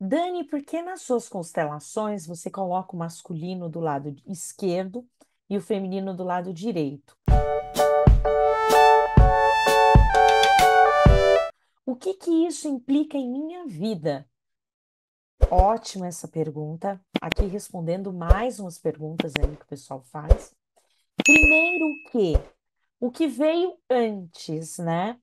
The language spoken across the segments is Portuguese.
Dani, por que nas suas constelações você coloca o masculino do lado esquerdo e o feminino do lado direito? O que que isso implica em minha vida? Ótima essa pergunta. Aqui respondendo mais umas perguntas aí que o pessoal faz. Primeiro o que? O que veio antes, né?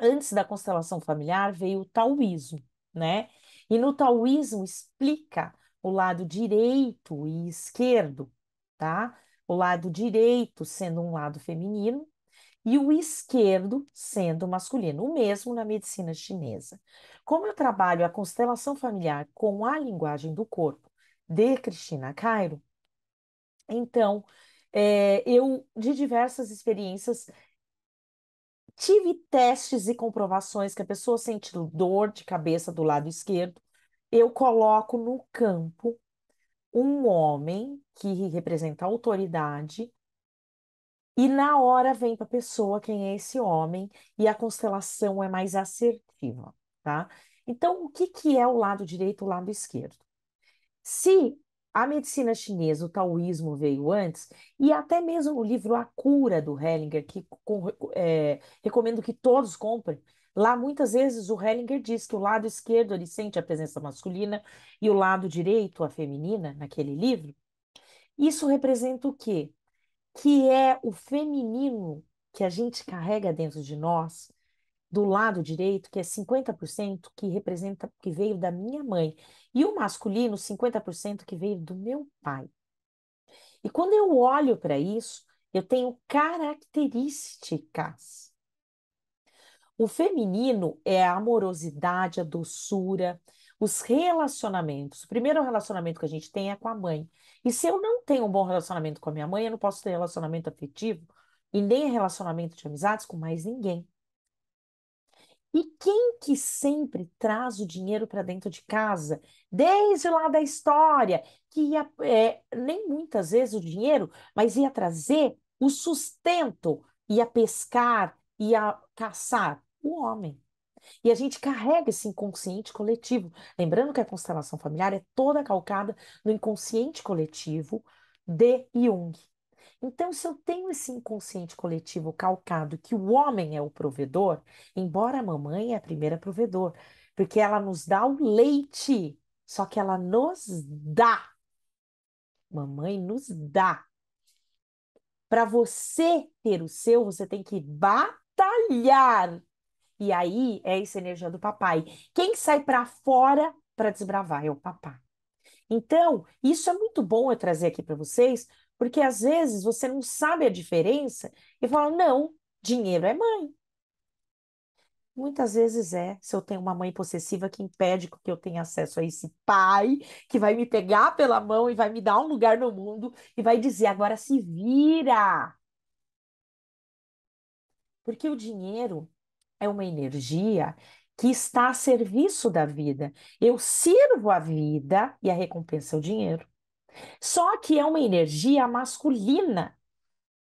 Antes da constelação familiar veio o taoísmo, né? E no taoísmo explica o lado direito e esquerdo, tá? O lado direito sendo um lado feminino e o esquerdo sendo masculino, o mesmo na medicina chinesa. Como eu trabalho a constelação familiar com a linguagem do corpo de Cristina Cairo, então é, eu, de diversas experiências, tive testes e comprovações que a pessoa sente dor de cabeça do lado esquerdo, eu coloco no campo um homem que representa autoridade, e na hora vem para a pessoa quem é esse homem, e a constelação é mais assertiva, tá? Então, o que, que é o lado direito e o lado esquerdo? Se a medicina chinesa, o taoísmo veio antes, e até mesmo o livro A Cura do Hellinger, que é, recomendo que todos comprem. Lá, muitas vezes, o Hellinger diz que o lado esquerdo ele sente a presença masculina e o lado direito a feminina, naquele livro. Isso representa o quê? Que é o feminino que a gente carrega dentro de nós, do lado direito, que é 50%, que representa que veio da minha mãe, e o masculino, 50%, que veio do meu pai. E quando eu olho para isso, eu tenho características. O feminino é a amorosidade, a doçura, os relacionamentos. O primeiro relacionamento que a gente tem é com a mãe. E se eu não tenho um bom relacionamento com a minha mãe, eu não posso ter relacionamento afetivo e nem relacionamento de amizades com mais ninguém. E quem que sempre traz o dinheiro para dentro de casa? Desde lá da história, que ia, é, nem muitas vezes o dinheiro, mas ia trazer o sustento, ia pescar, ia caçar. O homem. E a gente carrega esse inconsciente coletivo. Lembrando que a constelação familiar é toda calcada no inconsciente coletivo de Jung. Então, se eu tenho esse inconsciente coletivo calcado que o homem é o provedor, embora a mamãe é a primeira provedor, porque ela nos dá o leite, só que ela nos dá. Mamãe nos dá. Para você ter o seu, você tem que batalhar. E aí é essa energia do papai. Quem sai para fora para desbravar é o papai. Então, isso é muito bom eu trazer aqui para vocês, porque às vezes você não sabe a diferença e fala: não, dinheiro é mãe. Muitas vezes é, se eu tenho uma mãe possessiva que impede que eu tenha acesso a esse pai, que vai me pegar pela mão e vai me dar um lugar no mundo e vai dizer agora se vira. Porque o dinheiro é uma energia que está a serviço da vida. Eu sirvo a vida e a recompensa é o dinheiro. Só que é uma energia masculina.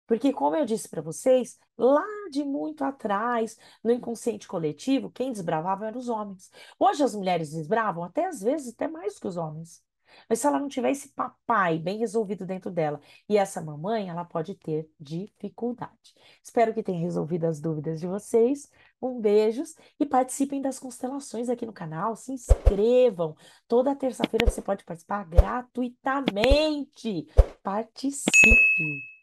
Porque, como eu disse para vocês, lá de muito atrás, no inconsciente coletivo, quem desbravava eram os homens. Hoje as mulheres desbravam até às vezes até mais que os homens. Mas se ela não tiver esse papai bem resolvido dentro dela e essa mamãe, ela pode ter dificuldade. Espero que tenha resolvido as dúvidas de vocês. Um beijos e participem das constelações aqui no canal. Se inscrevam. Toda terça-feira você pode participar gratuitamente. Participe!